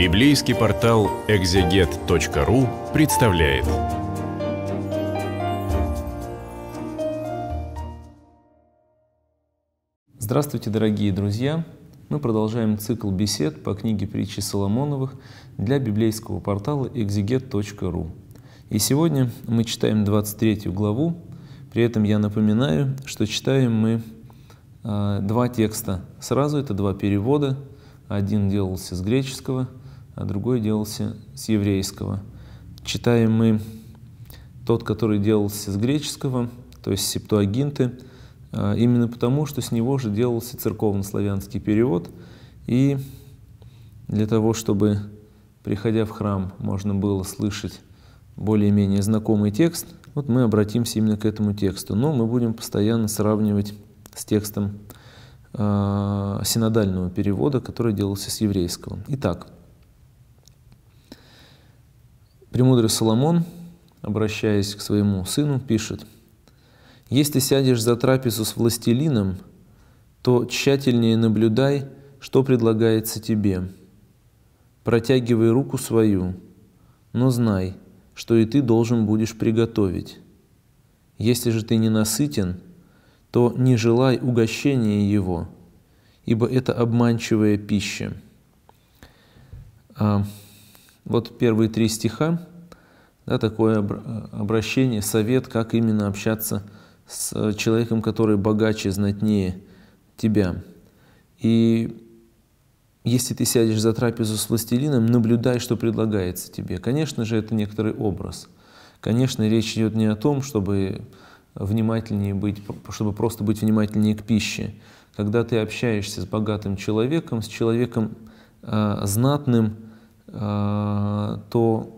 Библейский портал экзегет.ру представляет. Здравствуйте, дорогие друзья! Мы продолжаем цикл бесед по книге притчи Соломоновых для библейского портала экзегет.ру. И сегодня мы читаем 23 главу. При этом я напоминаю, что читаем мы а, два текста сразу, это два перевода. Один делался с греческого – а другой делался с еврейского. Читаем мы тот, который делался с греческого, то есть септуагинты, а, именно потому, что с него же делался церковно-славянский перевод, и для того, чтобы, приходя в храм, можно было слышать более-менее знакомый текст, вот мы обратимся именно к этому тексту. Но мы будем постоянно сравнивать с текстом а, синодального перевода, который делался с еврейского. Итак, Премудрый Соломон, обращаясь к своему сыну, пишет, «Если сядешь за трапезу с властелином, то тщательнее наблюдай, что предлагается тебе. Протягивай руку свою, но знай, что и ты должен будешь приготовить. Если же ты не насытен, то не желай угощения его, ибо это обманчивая пища». А, вот первые три стиха, да, такое обращение, совет, как именно общаться с э, человеком, который богаче, знатнее тебя. И если ты сядешь за трапезу с властелином, наблюдай, что предлагается тебе. Конечно же, это некоторый образ. Конечно, речь идет не о том, чтобы внимательнее быть, чтобы просто быть внимательнее к пище. Когда ты общаешься с богатым человеком, с человеком э, знатным, а, то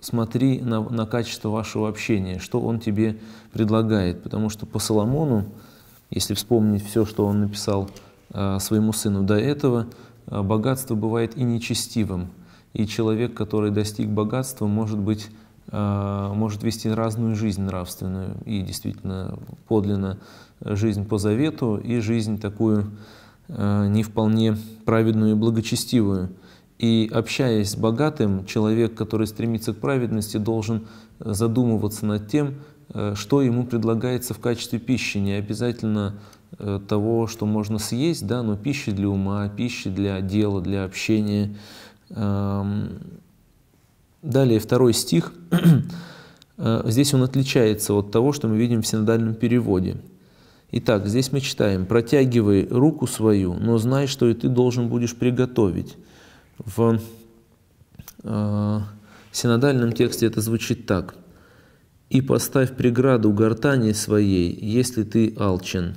смотри на, на качество вашего общения, что он тебе предлагает. Потому что по Соломону, если вспомнить все, что он написал а, своему сыну до этого, а, богатство бывает и нечестивым. И человек, который достиг богатства, может быть может вести разную жизнь нравственную и действительно подлинно жизнь по завету и жизнь такую не вполне праведную и благочестивую. И общаясь с богатым, человек, который стремится к праведности, должен э, задумываться над тем, э, что ему предлагается в качестве пищи, не обязательно э, того, что можно съесть, да, но пищи для ума, пищи для дела, для общения. Эм, далее, второй стих. Здесь он отличается от того, что мы видим в синодальном переводе. Итак, здесь мы читаем «Протягивай руку свою, но знай, что и ты должен будешь приготовить». В э, синодальном тексте это звучит так. «И поставь преграду гортани своей, если ты алчен».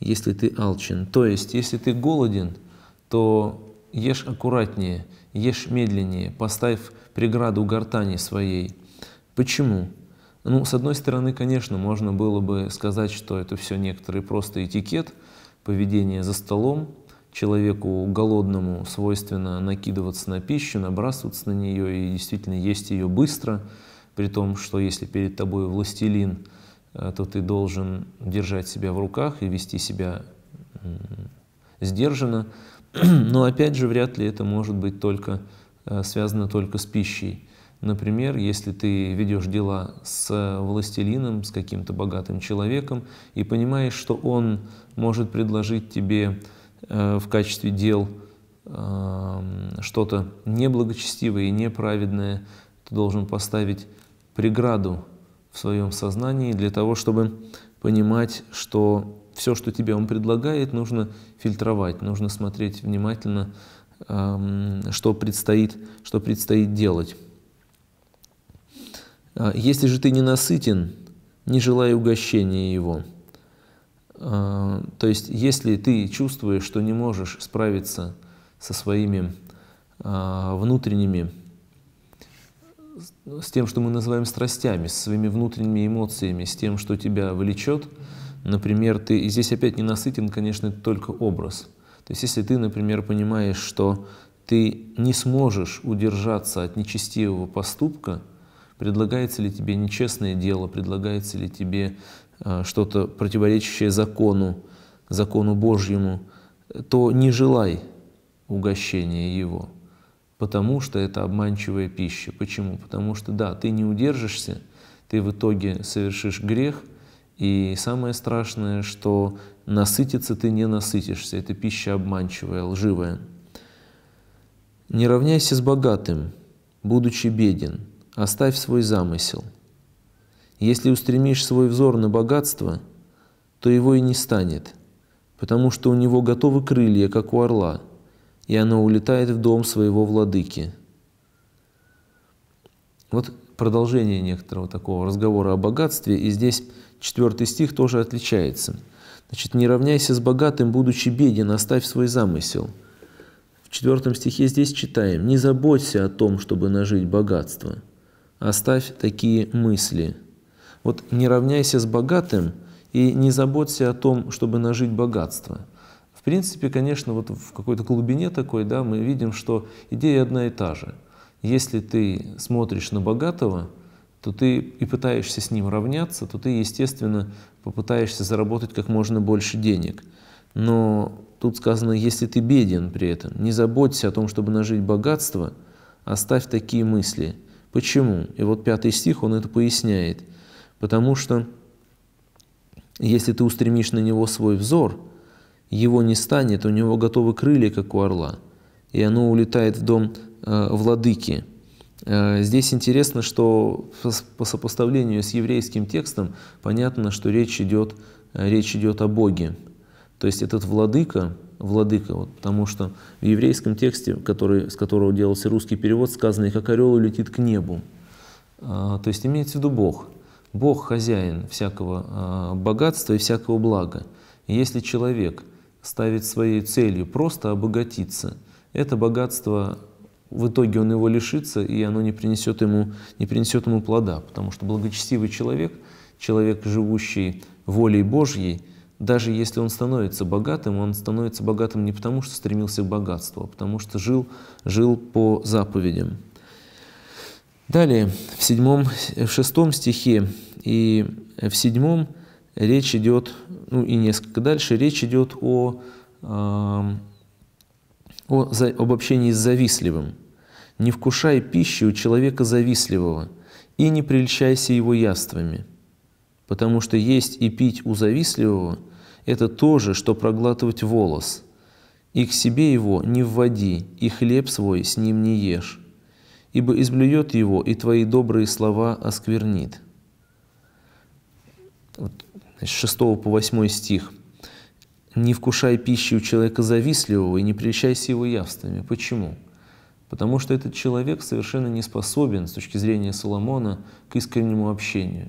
Если ты алчен. То есть, если ты голоден, то ешь аккуратнее, ешь медленнее, поставь преграду гортани своей. Почему? Ну, с одной стороны, конечно, можно было бы сказать, что это все некоторый просто этикет, поведение за столом, человеку голодному свойственно накидываться на пищу, набрасываться на нее и действительно есть ее быстро, при том, что если перед тобой властелин, э, то ты должен держать себя в руках и вести себя сдержанно. Но опять же, вряд ли это может быть только э, связано только с пищей. Например, если ты ведешь дела с э, властелином, с каким-то богатым человеком, и понимаешь, что он может предложить тебе Э, в качестве дел эм, что-то неблагочестивое и неправедное, ты должен поставить преграду в своем сознании для того, чтобы понимать, что все, что тебе он предлагает, нужно фильтровать, нужно смотреть внимательно, эм, что предстоит, что предстоит делать. Э, если же ты не насытен, не желая угощения его – Э, то есть, если ты чувствуешь, что не можешь справиться со своими э, внутренними, с тем, что мы называем страстями, с своими внутренними эмоциями, с тем, что тебя влечет, например, ты, и здесь опять не насытен, конечно, только образ. То есть, если ты, например, понимаешь, что ты не сможешь удержаться от нечестивого поступка, предлагается ли тебе нечестное дело, предлагается ли тебе Э, что-то противоречащее закону, закону Божьему, то не желай угощения его, потому что это обманчивая пища. Почему? Потому что, да, ты не удержишься, ты в итоге совершишь грех, и самое страшное, что насытиться ты не насытишься, это пища обманчивая, лживая. «Не равняйся с богатым, будучи беден, оставь свой замысел». Если устремишь свой взор на богатство, то его и не станет, потому что у него готовы крылья, как у орла, и оно улетает в дом своего владыки. Вот продолжение некоторого такого разговора о богатстве, и здесь четвертый стих тоже отличается. Значит, не равняйся с богатым, будучи беден, оставь свой замысел. В четвертом стихе здесь читаем, не заботься о том, чтобы нажить богатство, оставь такие мысли – вот не равняйся с богатым и не заботься о том, чтобы нажить богатство. В принципе, конечно, вот в какой-то глубине такой, да, мы видим, что идея одна и та же. Если ты смотришь на богатого, то ты и пытаешься с ним равняться, то ты, естественно, попытаешься заработать как можно больше денег. Но тут сказано, если ты беден при этом, не заботься о том, чтобы нажить богатство, оставь такие мысли. Почему? И вот пятый стих, он это поясняет – Потому что если ты устремишь на него свой взор, его не станет, у него готовы крылья, как у орла, и оно улетает в дом э, владыки. Э, здесь интересно, что по сопоставлению с еврейским текстом понятно, что речь идет, э, речь идет о Боге. То есть этот владыка, владыка, вот, потому что в еврейском тексте, который, с которого делался русский перевод, сказано «и как орел улетит к небу». Э, то есть имеется в виду Бог – Бог хозяин всякого а, богатства и всякого блага. И если человек ставит своей целью просто обогатиться, это богатство в итоге он его лишится, и оно не принесет ему, не принесет ему плода, потому что благочестивый человек, человек, живущий волей Божьей, даже если он становится богатым, он становится богатым не потому, что стремился к богатству, а потому что жил, жил по заповедям. Далее, в, седьмом, в шестом стихе и в седьмом речь идет, ну и несколько дальше, речь идет о, о, об общении с завистливым. «Не вкушай пищи у человека завистливого, и не прельчайся его яствами, потому что есть и пить у завистливого – это то же, что проглатывать волос, и к себе его не вводи, и хлеб свой с ним не ешь» ибо изблюет его, и твои добрые слова осквернит». Вот, с 6 по 8 стих. «Не вкушай пищи у человека завистливого и не прельщайся его явствами». Почему? Потому что этот человек совершенно не способен, с точки зрения Соломона, к искреннему общению.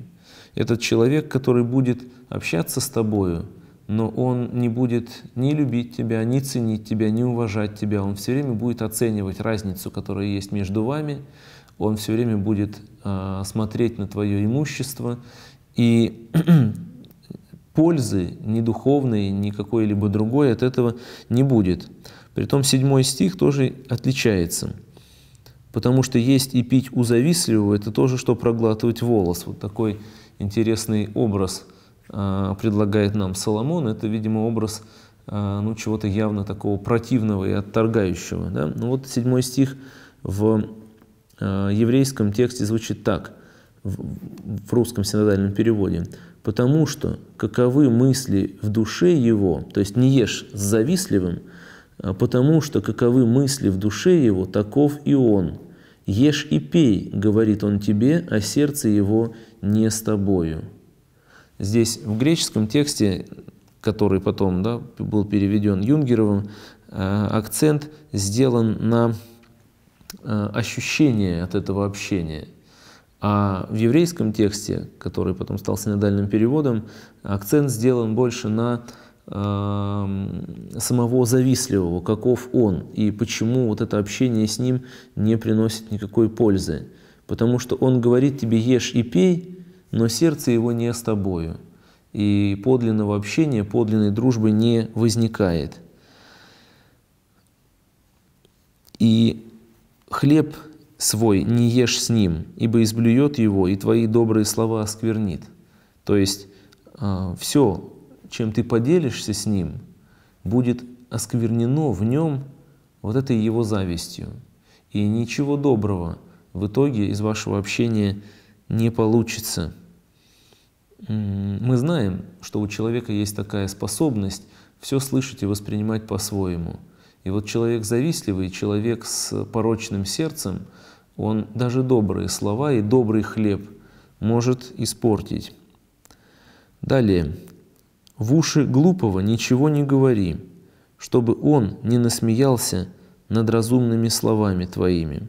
Этот человек, который будет общаться с тобою – но он не будет ни любить тебя, ни ценить тебя, ни уважать тебя. Он все время будет оценивать разницу, которая есть между вами. Он все время будет э, смотреть на твое имущество. И пользы ни духовной, ни какой-либо другой от этого не будет. Притом седьмой стих тоже отличается. Потому что есть и пить у завистливого – это тоже, что проглатывать волос. Вот такой интересный образ – Э, предлагает нам Соломон, это, видимо, образ э, ну, чего-то явно такого противного и отторгающего. Да? Ну вот седьмой стих в э, еврейском тексте звучит так, в русском синодальном переводе. «Потому что каковы мысли в душе его, то есть не ешь с завистливым, а потому что каковы мысли в душе его, таков и он. Ешь и пей, говорит он тебе, а сердце его не с тобою». Здесь в греческом тексте, который потом да, был переведен Юнгеровым, э, акцент сделан на э, ощущение от этого общения. А в еврейском тексте, который потом стал синодальным переводом, акцент сделан больше на эм, самого завистливого, каков он, и почему вот это общение с ним не приносит никакой пользы. Потому что он говорит тебе «ешь и пей», но сердце его не с тобою, и подлинного общения, подлинной дружбы не возникает. И хлеб свой не ешь с ним, ибо изблюет его, и твои добрые слова осквернит. То есть а, все, чем ты поделишься с ним, будет осквернено в нем вот этой его завистью. И ничего доброго в итоге из вашего общения не получится мы знаем, что у человека есть такая способность все слышать и воспринимать по-своему. И вот человек завистливый, человек с порочным сердцем, он даже добрые слова и добрый хлеб может испортить. Далее. «В уши глупого ничего не говори, чтобы он не насмеялся над разумными словами твоими».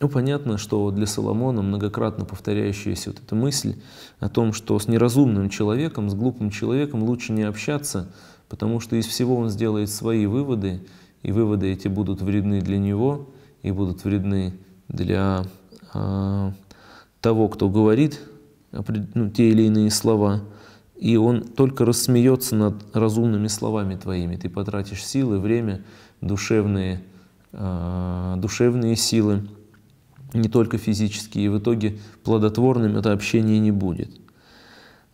Ну, понятно, что для Соломона многократно повторяющаяся вот эта мысль о том, что с неразумным человеком, с глупым человеком лучше не общаться, потому что из всего он сделает свои выводы, и выводы эти будут вредны для него и будут вредны для э, того, кто говорит ну, те или иные слова. И он только рассмеется над разумными словами твоими. Ты потратишь силы, время, душевные, э, душевные силы не только физически, и в итоге плодотворным это общение не будет.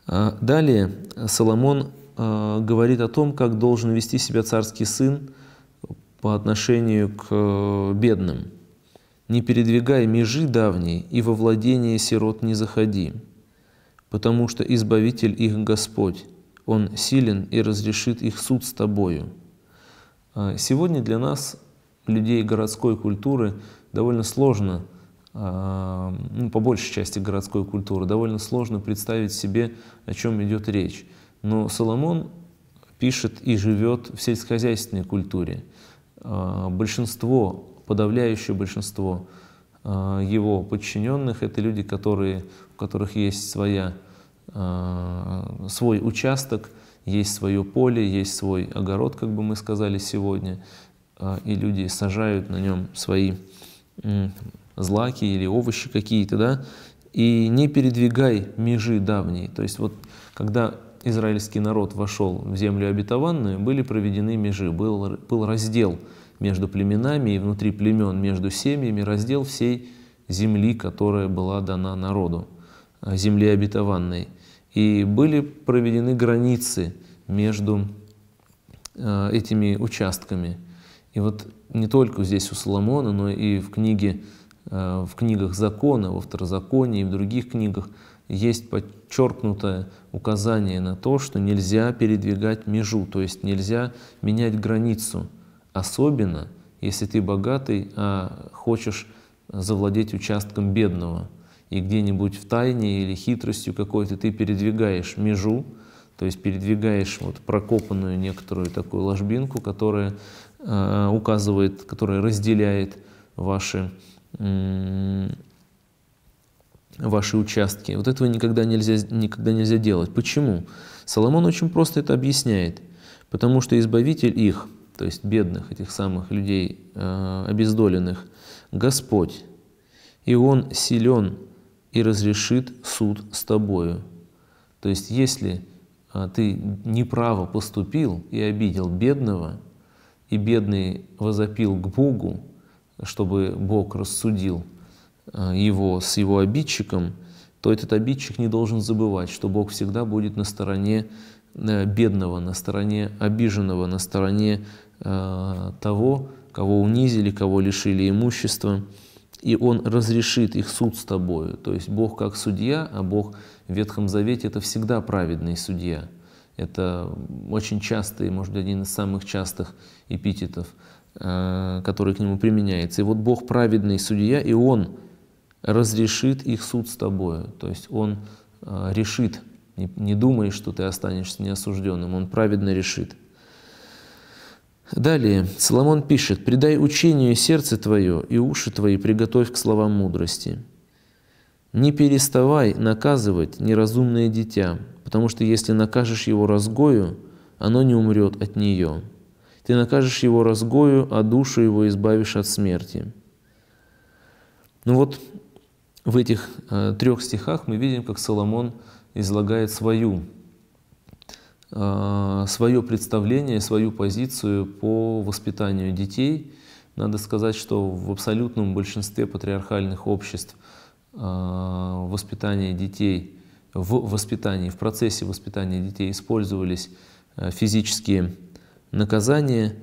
А, далее Соломон а, говорит о том, как должен вести себя царский сын по отношению к э, бедным. «Не передвигай межи давней, и во владение сирот не заходи, потому что Избавитель их Господь, Он силен и разрешит их суд с тобою». А, сегодня для нас, людей городской культуры, довольно сложно а, ну, по большей части городской культуры, довольно сложно представить себе, о чем идет речь. Но Соломон пишет и живет в сельскохозяйственной культуре. А, большинство, подавляющее большинство а, его подчиненных – это люди, которые, у которых есть своя, свой участок, есть свое поле, есть свой огород, как бы мы сказали сегодня, и люди сажают на нем свои злаки или овощи какие-то, да, и не передвигай межи давние. То есть вот когда израильский народ вошел в землю обетованную, были проведены межи, был, был раздел между племенами и внутри племен, между семьями, раздел всей земли, которая была дана народу, э, земли обетованной. И были проведены границы между э, этими участками. И вот не только здесь у Соломона, но и в книге Э, в книгах закона, во второзаконии и в других книгах есть подчеркнутое указание на то, что нельзя передвигать межу, то есть нельзя менять границу, особенно если ты богатый, а хочешь завладеть участком бедного, и где-нибудь в тайне или хитростью какой-то ты передвигаешь межу, то есть передвигаешь вот прокопанную некоторую такую ложбинку, которая э, указывает, которая разделяет ваши ваши участки. Вот этого никогда нельзя, никогда нельзя делать. Почему? Соломон очень просто это объясняет. Потому что избавитель их, то есть бедных, этих самых людей, э, обездоленных, Господь, и Он силен и разрешит суд с тобою. То есть если э, ты неправо поступил и обидел бедного, и бедный возопил к Богу, чтобы Бог рассудил э, его с его обидчиком, то этот обидчик не должен забывать, что Бог всегда будет на стороне э, бедного, на стороне обиженного, на стороне э, того, кого унизили, кого лишили имущества, и Он разрешит их суд с тобою. То есть Бог как судья, а Бог в Ветхом Завете это всегда праведный судья – это очень частый, может быть, один из самых частых эпитетов, э, который к нему применяется. И вот Бог праведный судья, и Он разрешит их суд с тобою. То есть Он э, решит. Не, не думай, что ты останешься неосужденным. Он праведно решит. Далее Соломон пишет, «Придай учению сердце твое, и уши твои приготовь к словам мудрости». Не переставай наказывать неразумное дитя, потому что если накажешь его разгою, оно не умрет от нее. Ты накажешь его разгою, а душу его избавишь от смерти. Ну вот в этих э, трех стихах мы видим, как Соломон излагает свою, э, свое представление, свою позицию по воспитанию детей. Надо сказать, что в абсолютном большинстве патриархальных обществ – Э, воспитания детей, в воспитании, в процессе воспитания детей использовались э, физические наказания.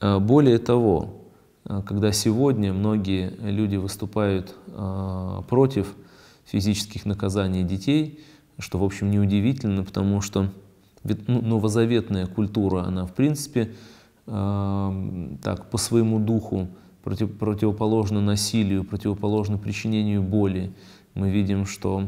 Э, более того, когда сегодня многие люди выступают против физических наказаний детей, что, в общем, неудивительно, потому что ну, новозаветная культура, она, в принципе, так, по своему духу против, противоположно насилию, противоположно причинению боли. Мы видим, что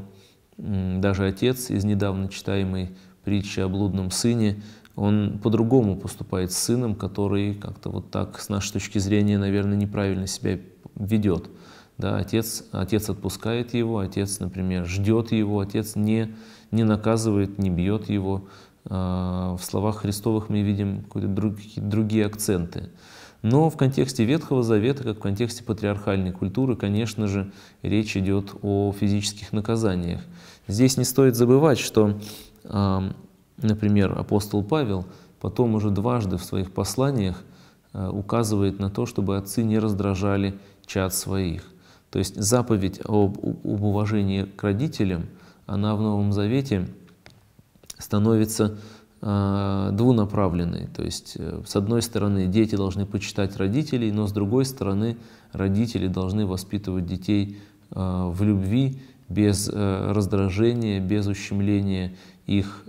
даже отец из недавно читаемой притчи о блудном сыне, он по-другому поступает с сыном, который как-то вот так, с нашей точки зрения, наверное, неправильно себя ведет. Да, отец, отец отпускает его, отец, например, ждет его, отец не, не наказывает, не бьет его. А, в словах Христовых мы видим какие-то другие акценты. Но в контексте Ветхого Завета, как в контексте патриархальной культуры, конечно же, речь идет о физических наказаниях. Здесь не стоит забывать, что, а, например, апостол Павел потом уже дважды в своих посланиях а, указывает на то, чтобы отцы не раздражали чад своих. То есть заповедь об, об уважении к родителям, она в Новом Завете становится Э, двунаправленный. То есть, э, с одной стороны, дети должны почитать родителей, но с другой стороны, родители должны воспитывать детей э, в любви, без раздражения, без ущемления их,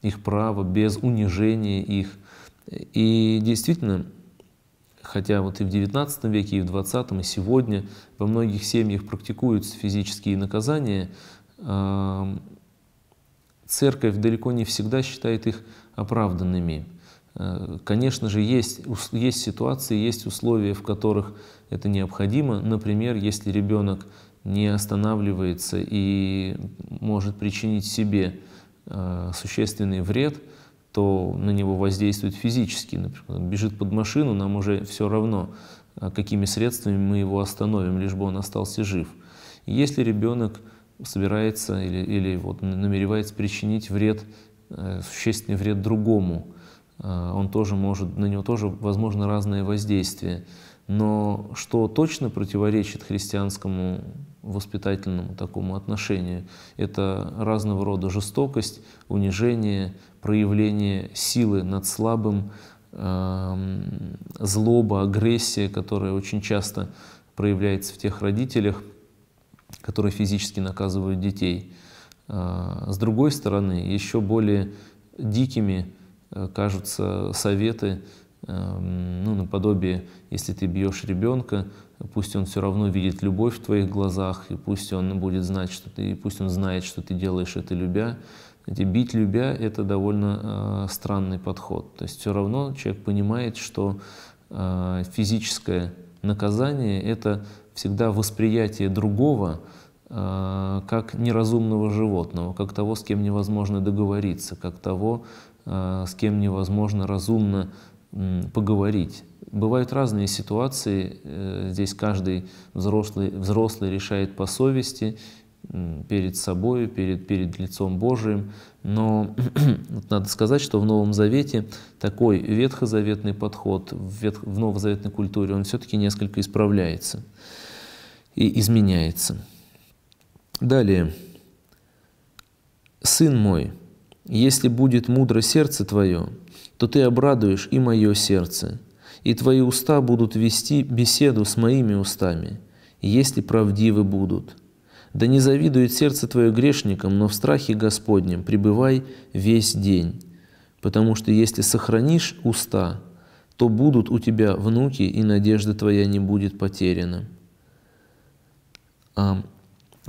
их права, без унижения их. И действительно, хотя вот и в XIX веке, и в XX, и сегодня во многих семьях практикуются физические наказания, церковь далеко не всегда считает их оправданными. Э, конечно же, есть, есть ситуации, есть условия, в которых это необходимо. Например, если ребенок не останавливается и может причинить себе э, существенный вред, то на него воздействует физически. Например, он бежит под машину, нам уже все равно, э, какими средствами мы его остановим, лишь бы он остался жив. Если ребенок собирается или, или вот намеревается причинить вред, э, существенный вред другому. Э, он тоже может, на него тоже возможно разное воздействие. Но что точно противоречит христианскому воспитательному такому отношению, это разного рода жестокость, унижение, проявление силы над слабым, эм, злоба, агрессия, которая очень часто проявляется в тех родителях, которые физически наказывают детей. А, с другой стороны, еще более дикими э, кажутся советы, э, ну, наподобие, если ты бьешь ребенка, пусть он все равно видит любовь в твоих глазах, и пусть он будет знать, что ты, пусть он знает, что ты делаешь это любя. Эти бить любя – это довольно э, странный подход. То есть все равно человек понимает, что э, физическое наказание – это всегда восприятие другого, Э, как неразумного животного, как того, с кем невозможно договориться, как того, э, с кем невозможно разумно поговорить. Бывают разные ситуации, э, здесь каждый взрослый, взрослый решает по совести, перед собой, перед, перед лицом Божиим. Но надо сказать, что в Новом Завете такой ветхозаветный подход в, ветх, в новозаветной культуре, он все-таки несколько исправляется и изменяется. Далее. «Сын мой, если будет мудро сердце твое, то ты обрадуешь и мое сердце, и твои уста будут вести беседу с моими устами, если правдивы будут. Да не завидует сердце твое грешникам, но в страхе Господнем пребывай весь день, потому что если сохранишь уста, то будут у тебя внуки, и надежда твоя не будет потеряна».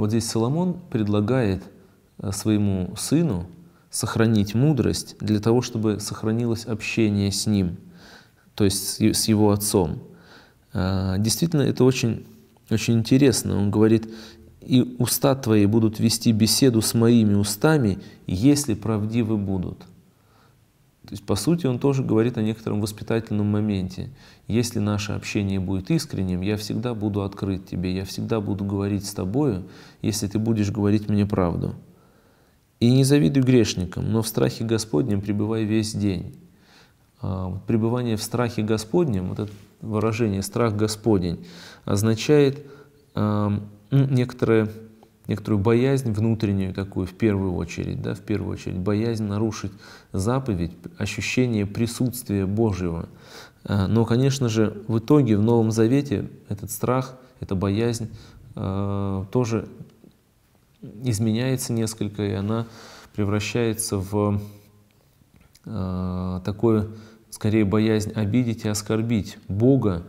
Вот здесь Соломон предлагает э, своему сыну сохранить мудрость для того, чтобы сохранилось общение с ним, то есть с его отцом. Э, действительно, это очень, очень интересно. Он говорит, «И уста твои будут вести беседу с моими устами, если правдивы будут». То есть, по сути, он тоже говорит о некотором воспитательном моменте. Если наше общение будет искренним, я всегда буду открыт тебе, я всегда буду говорить с тобою, если ты будешь говорить мне правду. И не завидуй грешникам, но в страхе Господнем пребывай весь день. А, пребывание в страхе Господнем, вот это выражение «страх Господень», означает а, некоторое некоторую боязнь внутреннюю такую, в первую очередь, да, в первую очередь, боязнь нарушить заповедь, ощущение присутствия Божьего. А, но, конечно же, в итоге в Новом Завете этот страх, эта боязнь а, тоже изменяется несколько, и она превращается в а, такое, скорее, боязнь обидеть и оскорбить Бога,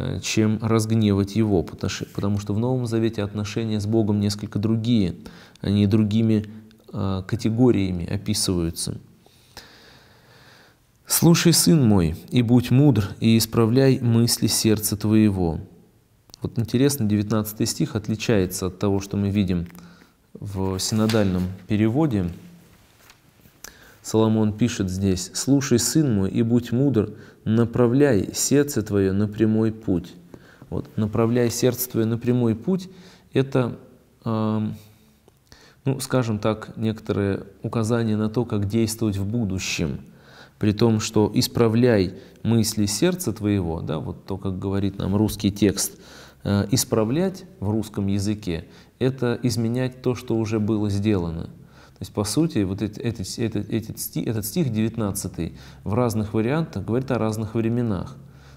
Э, чем разгневать его, потому что в Новом Завете отношения с Богом несколько другие, они другими э, категориями описываются. «Слушай, сын мой, и будь мудр, и исправляй мысли сердца твоего». Вот интересно, 19 стих отличается от того, что мы видим в синодальном переводе – Соломон пишет здесь, «Слушай, сын мой, и будь мудр, направляй сердце твое на прямой путь». Вот, «направляй сердце твое на прямой путь» — это, э, ну, скажем так, некоторые указания на то, как действовать в будущем. При том, что «исправляй мысли сердца твоего», да, вот то, как говорит нам русский текст, э, «исправлять» в русском языке — это изменять то, что уже было сделано — то есть, по сути, вот этот этот, этот, стих, этот стих 19 в разных вариантах говорит о разных временах.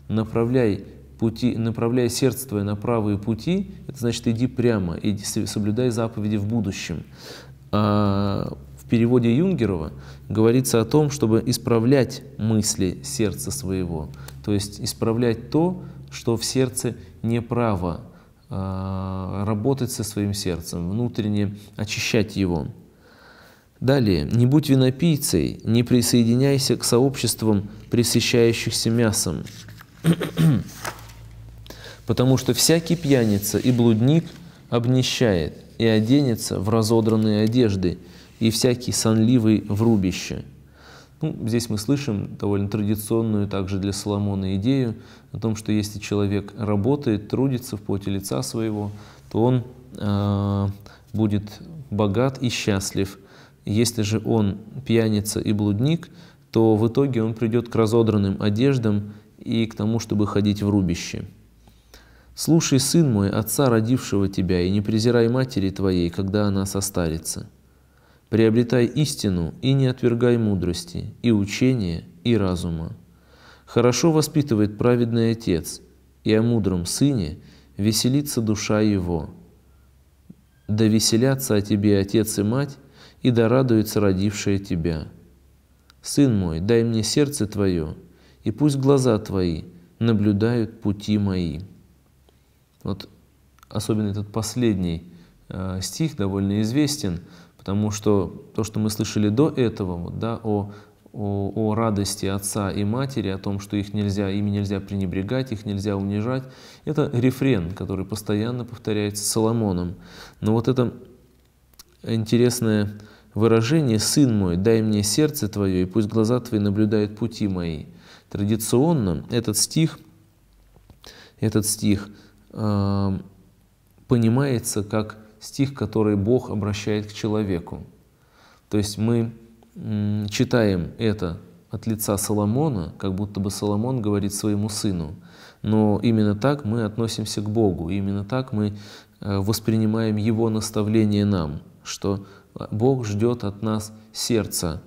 «Направляй, пути, направляй сердце твое на правые пути» — это значит «иди прямо, иди, соблюдай заповеди в будущем». А в переводе Юнгерова говорится о том, чтобы исправлять мысли сердца своего, то есть исправлять то, что в сердце неправо, а, работать со своим сердцем, внутренне очищать его. Далее, не будь винопийцей, не присоединяйся к сообществам, пресыщающихся мясом, потому что всякий пьяница и блудник обнищает и оденется в разодранные одежды, и всякий сонливый в рубище. Ну, здесь мы слышим довольно традиционную также для Соломона идею о том, что если человек работает, трудится в поте лица своего, то он э, будет богат и счастлив – если же он пьяница и блудник, то в итоге он придет к разодранным одеждам и к тому, чтобы ходить в рубище. «Слушай, сын мой, отца, родившего тебя, и не презирай матери твоей, когда она состарится. Приобретай истину и не отвергай мудрости, и учения, и разума. Хорошо воспитывает праведный отец, и о мудром сыне веселится душа его. Да веселятся о тебе отец и мать, и да радуется родившая тебя. Сын мой, дай мне сердце твое, и пусть глаза твои наблюдают пути мои». Вот особенно этот последний э, стих довольно известен, потому что то, что мы слышали до этого, вот, да, о, о, о радости отца и матери, о том, что их нельзя, ими нельзя пренебрегать, их нельзя унижать, это рефрен, который постоянно повторяется Соломоном. Но вот это интересное выражение «Сын мой, дай мне сердце твое, и пусть глаза твои наблюдают пути мои». Традиционно этот стих, этот стих э, понимается как стих, который Бог обращает к человеку. То есть мы э, читаем это от лица Соломона, как будто бы Соломон говорит своему сыну. Но именно так мы относимся к Богу, именно так мы а, воспринимаем Его наставление нам – что Бог ждет от нас сердца,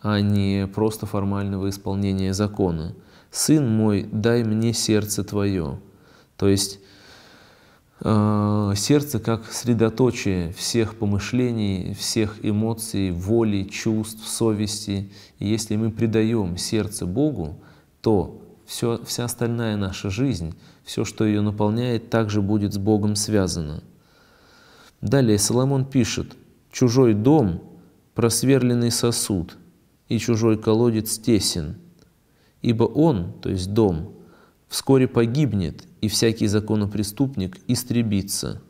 а не просто формального исполнения закона. «Сын мой, дай мне сердце твое». То есть э, сердце как средоточие всех помышлений, всех эмоций, воли, чувств, совести. И если мы придаем сердце Богу, то все, вся остальная наша жизнь, все, что ее наполняет, также будет с Богом связано – Далее Соломон пишет, «Чужой дом – просверленный сосуд, и чужой колодец тесен, ибо он, то есть дом, вскоре погибнет, и всякий законопреступник истребится».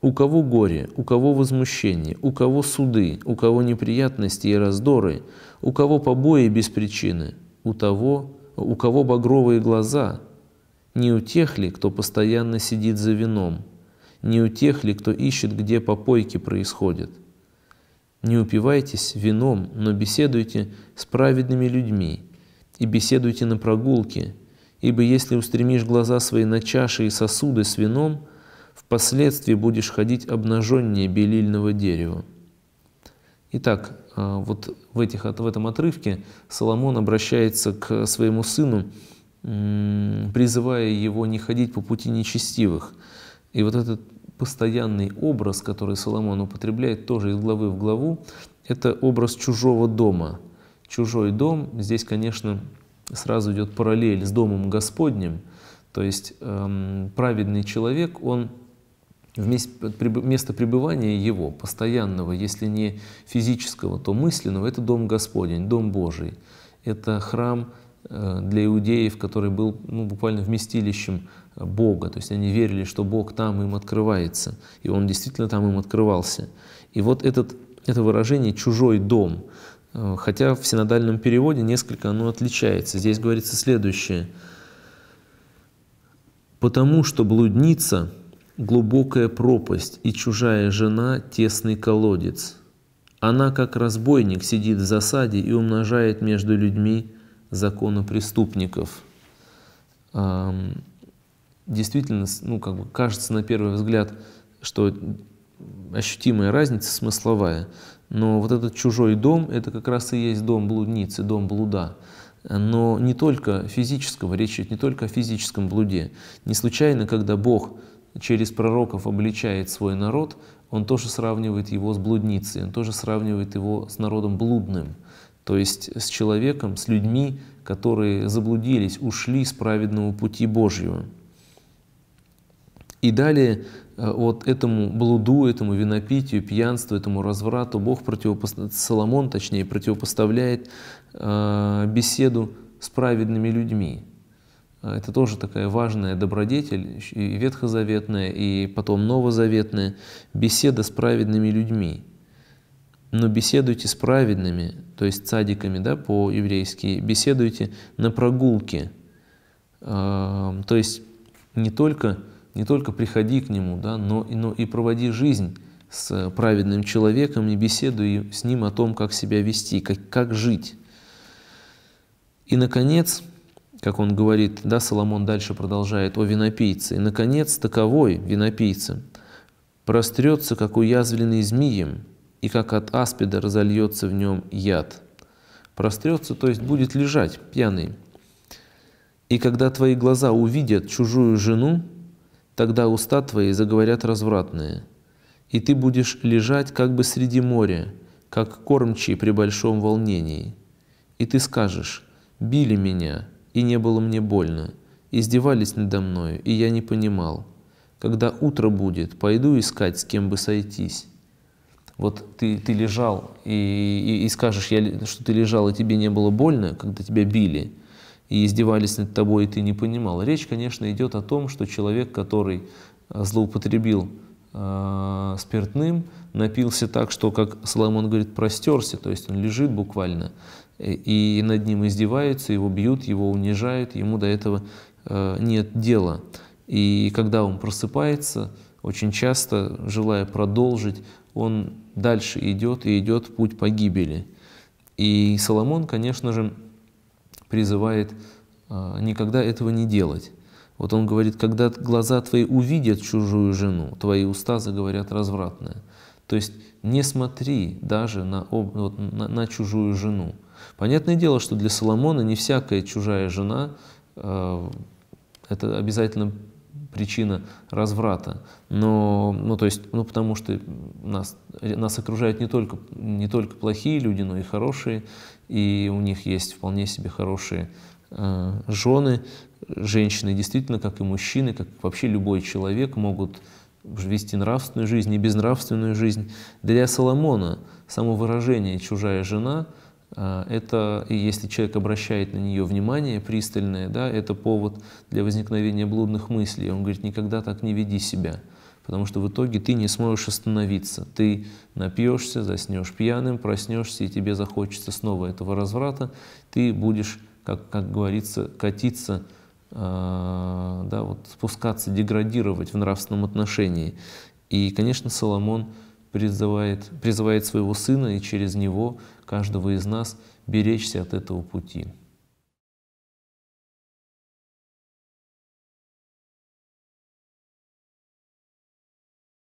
У кого горе, у кого возмущение, у кого суды, у кого неприятности и раздоры, у кого побои без причины, у того, у кого багровые глаза, не у тех ли, кто постоянно сидит за вином – не у тех ли, кто ищет, где попойки происходят. Не упивайтесь вином, но беседуйте с праведными людьми, и беседуйте на прогулке, ибо если устремишь глаза свои на чаши и сосуды с вином, впоследствии будешь ходить обнаженнее белильного дерева». Итак, а, вот в, этих, в этом отрывке Соломон обращается к своему сыну, призывая его не ходить по пути нечестивых. И вот этот постоянный образ, который Соломон употребляет тоже из главы в главу, это образ чужого дома. Чужой дом, здесь, конечно, сразу идет параллель с домом Господним, то есть эм, праведный человек, он место пребывания его, постоянного, если не физического, то мысленного, это дом Господень, дом Божий, это храм Э, для иудеев, который был ну, буквально вместилищем э, Бога. То есть они верили, что Бог там им открывается, и Он действительно там им открывался. И вот этот, это выражение «чужой дом», э, хотя в синодальном переводе несколько оно отличается. Здесь говорится следующее. «Потому что блудница — глубокая пропасть, и чужая жена — тесный колодец. Она, как разбойник, сидит в засаде и умножает между людьми закону преступников. Действительно, ну, как бы кажется на первый взгляд, что ощутимая разница смысловая. Но вот этот чужой дом, это как раз и есть дом блудницы, дом блуда. Но не только физического, речь идет не только о физическом блуде. Не случайно, когда Бог через пророков обличает свой народ, он тоже сравнивает его с блудницей, он тоже сравнивает его с народом блудным то есть с человеком, с людьми, которые заблудились, ушли с праведного пути Божьего. И далее э, вот этому блуду, этому винопитию, пьянству, этому разврату Бог противопоставляет, Соломон точнее, противопоставляет э, беседу с праведными людьми. Э, это тоже такая важная добродетель, и ветхозаветная, и потом новозаветная беседа с праведными людьми но беседуйте с праведными, то есть цадиками, да, по-еврейски, беседуйте на прогулке, то есть не только, не только приходи к нему, да, но, но и проводи жизнь с праведным человеком и беседуй с ним о том, как себя вести, как, как жить. И, наконец, как он говорит, да, Соломон дальше продолжает, о винопийце. «И, наконец, таковой винопийце прострется, как уязвленный змеем и как от аспида разольется в нем яд. Прострется, то есть будет лежать пьяный. И когда твои глаза увидят чужую жену, тогда уста твои заговорят развратные. И ты будешь лежать как бы среди моря, как кормчий при большом волнении. И ты скажешь, били меня, и не было мне больно, издевались надо мною, и я не понимал. Когда утро будет, пойду искать, с кем бы сойтись вот ты, ты лежал и, и, и скажешь, я, что ты лежал, и тебе не было больно, когда тебя били и издевались над тобой, и ты не понимал. Речь, конечно, идет о том, что человек, который э, злоупотребил э, спиртным, напился так, что, как Соломон говорит, простерся, то есть он лежит буквально, и, э, и над ним издеваются, его бьют, его унижают, ему до этого э, нет дела. И когда он просыпается, очень часто, желая продолжить, он дальше идет и идет путь погибели. И Соломон, конечно же, призывает а, никогда этого не делать. Вот он говорит, когда глаза твои увидят чужую жену, твои уста заговорят развратное. То есть не смотри даже на, вот, на, на чужую жену. Понятное дело, что для Соломона не всякая чужая жена э, это обязательно причина разврата. Но, ну, то есть, ну, потому что нас, нас окружают не только, не только плохие люди, но и хорошие, и у них есть вполне себе хорошие э, жены. Женщины действительно, как и мужчины, как вообще любой человек, могут вести нравственную жизнь и безнравственную жизнь. Для Соломона само выражение «чужая жена» — а, это, и если человек обращает на нее внимание пристальное, да, это повод для возникновения блудных мыслей. Он говорит, никогда так не веди себя, потому что в итоге ты не сможешь остановиться. Ты напьешься, заснешь пьяным, проснешься, и тебе захочется снова этого разврата. Ты будешь, как, как говорится, катиться а, да, вот спускаться, деградировать в нравственном отношении. И, конечно, Соломон призывает, призывает своего Сына и через Него каждого из нас беречься от этого пути.